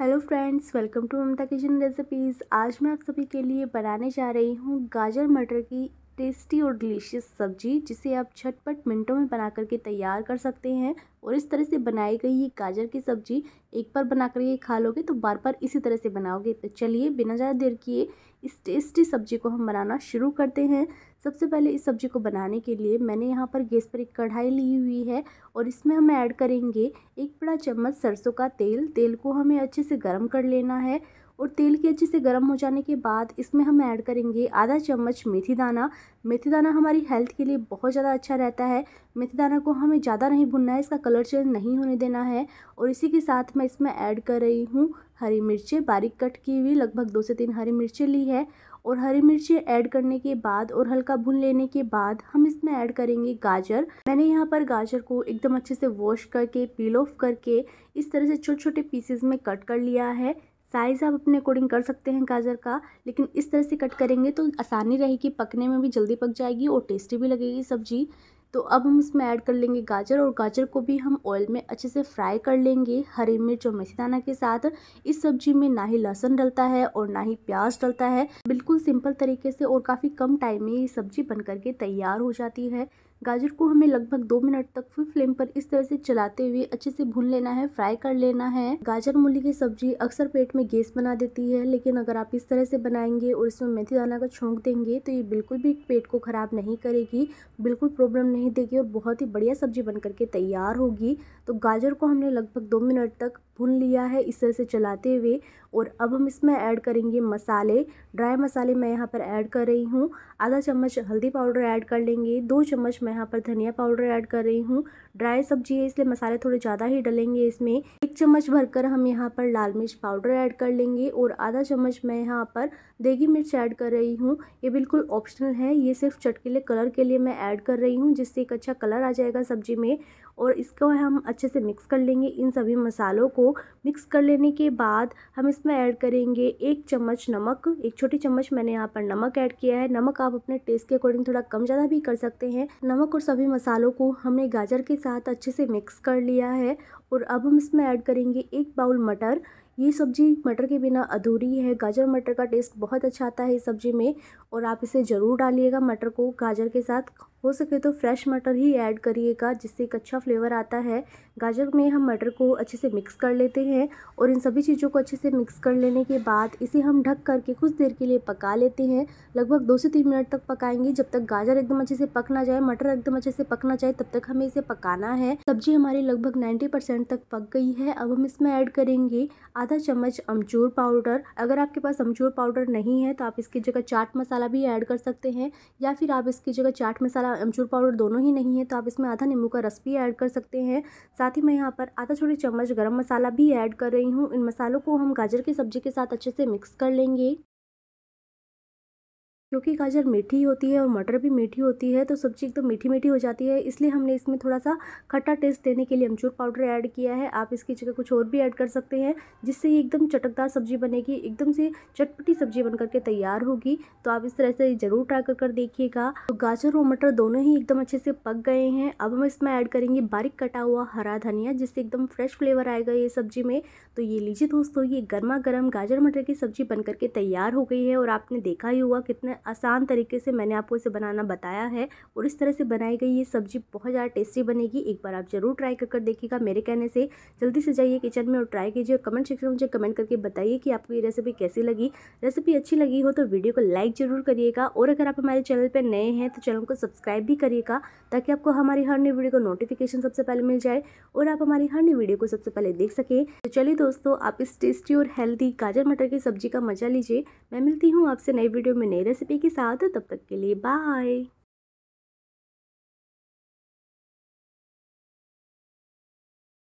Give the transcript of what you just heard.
hello friends welcome to Mamta kitchen recipes आज मैं आप सभी के लिए बनाने जा रही हूँ गाजर मटर की टेस्टी और डिलीशियस सब्जी जिसे आप झटपट मिनटों में बना करके तैयार कर सकते हैं और इस तरह से बनाई गई ये गाजर की सब्जी एक बार बना कर ये खा लोगे तो बार बार इसी तरह से बनाओगे तो चलिए बिना ज़्यादा देर किए इस टेस्टी सब्जी को हम बनाना शुरू करते हैं सबसे पहले इस सब्ज़ी को बनाने के लिए मैंने यहाँ पर गैस पर एक कढ़ाई ली हुई है और इसमें हम ऐड करेंगे एक बड़ा चम्मच सरसों का तेल तेल को हमें अच्छे से गर्म कर लेना है और तेल के अच्छे से गर्म हो जाने के बाद इसमें हम ऐड करेंगे आधा चम्मच मेथी दाना मेथी दाना हमारी हेल्थ के लिए बहुत ज़्यादा अच्छा रहता है मेथी दाना को हमें ज़्यादा नहीं भुनना है इसका कलर चेंज नहीं होने देना है और इसी के साथ मैं इसमें ऐड कर रही हूँ हरी मिर्चें बारीक कट की हुई लगभग दो से तीन हरी मिर्चें ली है और हरी मिर्ची ऐड करने के बाद और हल्का भून लेने के बाद हम इसमें ऐड करेंगे गाजर मैंने यहाँ पर गाजर को एकदम अच्छे से वॉश करके पील ऑफ करके इस तरह से छोटे छोटे पीसेज में कट कर लिया है साइज़ आप अपने अकॉर्डिंग कर सकते हैं गाजर का लेकिन इस तरह से कट करेंगे तो आसानी रहेगी पकने में भी जल्दी पक जाएगी और टेस्टी भी लगेगी सब्जी तो अब हम इसमें ऐड कर लेंगे गाजर और गाजर को भी हम ऑयल में अच्छे से फ्राई कर लेंगे हरी मिर्च और मेथी दाना के साथ इस सब्जी में ना ही लहसुन डलता है और ना ही प्याज डलता है बिल्कुल सिंपल तरीके से और काफ़ी कम टाइम में ये सब्जी बन करके तैयार हो जाती है गाजर को हमें लगभग दो मिनट तक फुल फ्लेम पर इस तरह से चलाते हुए अच्छे से भून लेना है फ्राई कर लेना है गाजर मूली की सब्जी अक्सर पेट में गैस बना देती है लेकिन अगर आप इस तरह से बनाएंगे और इसमें मेथी दाना का छोंक देंगे तो ये बिल्कुल भी पेट को ख़राब नहीं करेगी बिल्कुल प्रॉब्लम नहीं देगी और बहुत ही बढ़िया सब्जी बन करके तैयार होगी तो गाजर को हमने लगभग दो मिनट तक भून लिया है इस तरह से चलाते हुए और अब हम इसमें ऐड करेंगे मसाले ड्राई मसाले मैं यहाँ पर ऐड कर रही हूँ आधा चम्मच हल्दी पाउडर ऐड कर लेंगे दो चम्मच मैं यहाँ पर धनिया पाउडर ऐड कर रही हूँ ड्राई सब्जी है इसलिए मसाले थोड़े ज़्यादा ही डलेंगे इसमें एक चम्मच भरकर हम यहाँ पर लाल मिर्च पाउडर ऐड कर लेंगे और आधा चम्मच मैं यहाँ पर देगी मिर्च ऐड कर रही हूँ ये बिल्कुल ऑप्शनल है ये सिर्फ चटकीले कलर के लिए मैं ऐड कर रही हूँ जिससे एक अच्छा कलर आ जाएगा सब्जी में और इसको हम अच्छे से मिक्स कर लेंगे इन सभी मसालों को मिक्स कर लेने के बाद हम इसमें ऐड करेंगे एक चम्मच नमक एक छोटी चम्मच मैंने यहाँ पर नमक ऐड किया है नमक आप अपने टेस्ट के अकॉर्डिंग थोड़ा कम ज़्यादा भी कर सकते हैं नमक और सभी मसालों को हमने गाजर के साथ अच्छे से मिक्स कर लिया है और अब हम इसमें ऐड करेंगे एक बाउल मटर ये सब्ज़ी मटर के बिना अधूरी है गाजर मटर का टेस्ट बहुत अच्छा आता है इस सब्ज़ी में और आप इसे ज़रूर डालिएगा मटर को गाजर के साथ हो सके तो फ्रेश मटर ही ऐड करिएगा जिससे एक अच्छा फ्लेवर आता है गाजर में हम मटर को अच्छे से मिक्स कर लेते हैं और इन सभी चीज़ों को अच्छे से मिक्स कर लेने के बाद इसे हम ढक करके कुछ देर के लिए पका लेते हैं लगभग दो से तीन मिनट तक पकाएंगे जब तक गाजर एकदम अच्छे से पक ना जाए मटर एकदम अच्छे से पक ना जाए तब तक हमें इसे पकाना है सब्जी हमारी लगभग नाइन्टी तक पक गई है अब हम इसमें ऐड करेंगे आधा चम्मच अमचूर पाउडर अगर आपके पास अमचूर पाउडर नहीं है तो आप इसकी जगह चाट मसाला भी ऐड कर सकते हैं या फिर आप इसकी जगह चाट मसाला अमचूर पाउडर दोनों ही नहीं है तो आप इसमें आधा नींबू का रस भी ऐड कर सकते हैं साथ ही मैं यहाँ पर आधा छोटी चम्मच गरम मसाला भी ऐड कर रही हूँ इन मसालों को हम गाजर की सब्जी के साथ अच्छे से मिक्स कर लेंगे क्योंकि गाजर मीठी होती है और मटर भी मीठी होती है तो सब्ज़ी एकदम तो मीठी मीठी हो जाती है इसलिए हमने इसमें थोड़ा सा खट्टा टेस्ट देने के लिए अमचूर पाउडर ऐड किया है आप इसकी जगह कुछ और भी ऐड कर सकते हैं जिससे ये एकदम चटकदार सब्ज़ी बनेगी एकदम से चटपटी सब्ज़ी बनकर के तैयार होगी तो आप इस तरह से ज़रूर ट्राई कर, कर देखिएगा तो गाजर और मटर दोनों ही एकदम अच्छे से पक गए हैं अब हम इसमें ऐड करेंगे बारीक कटा हुआ हरा धनिया जिससे एकदम फ्रेश फ्लेवर आएगा ये सब्ज़ी में तो ये लीजिए दोस्तों ये गर्मा गर्म गाजर मटर की सब्ज़ी बन के तैयार हो गई है और आपने देखा ही हुआ कितना आसान तरीके से मैंने आपको इसे बनाना बताया है और इस तरह से बनाई गई ये सब्ज़ी बहुत ज़्यादा टेस्टी बनेगी एक बार आप ज़रूर ट्राई कर कर देखिएगा मेरे कहने से जल्दी से जाइए किचन में और ट्राई कीजिए और कमेंट सेक्शन में मुझे कमेंट करके बताइए कि आपको ये रेसिपी कैसी लगी रेसिपी अच्छी लगी हो तो वीडियो को लाइक ज़रूर करिएगा और अगर आप हमारे चैनल पर नए हैं तो चैनल को सब्सक्राइब भी करिएगा ताकि आपको हमारी हर नई वीडियो को नोटिफिकेशन सबसे पहले मिल जाए और आप हमारी हर नई वीडियो को सबसे पहले देख सकें तो चलिए दोस्तों आप इस टेस्टी और हेल्दी गाजर मटर की सब्जी का मजा लीजिए मैं मिलती हूँ आपसे नई वीडियो में नई रेसिपी के साथ तब तक के लिए बाय